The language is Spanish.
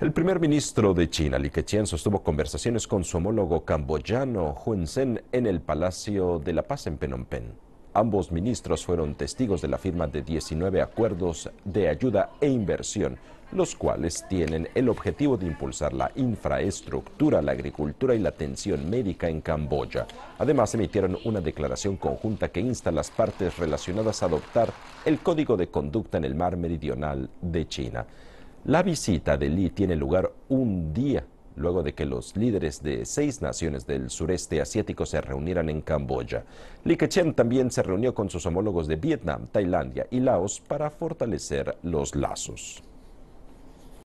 El primer ministro de China, Li Keqiang, sostuvo conversaciones con su homólogo camboyano Hun Sen en el Palacio de la Paz en Phnom Penh. Ambos ministros fueron testigos de la firma de 19 acuerdos de ayuda e inversión, los cuales tienen el objetivo de impulsar la infraestructura, la agricultura y la atención médica en Camboya. Además, emitieron una declaración conjunta que insta a las partes relacionadas a adoptar el código de conducta en el mar meridional de China. La visita de Lee tiene lugar un día luego de que los líderes de seis naciones del sureste asiático se reunieran en Camboya. Li Keqiang también se reunió con sus homólogos de Vietnam, Tailandia y Laos para fortalecer los lazos.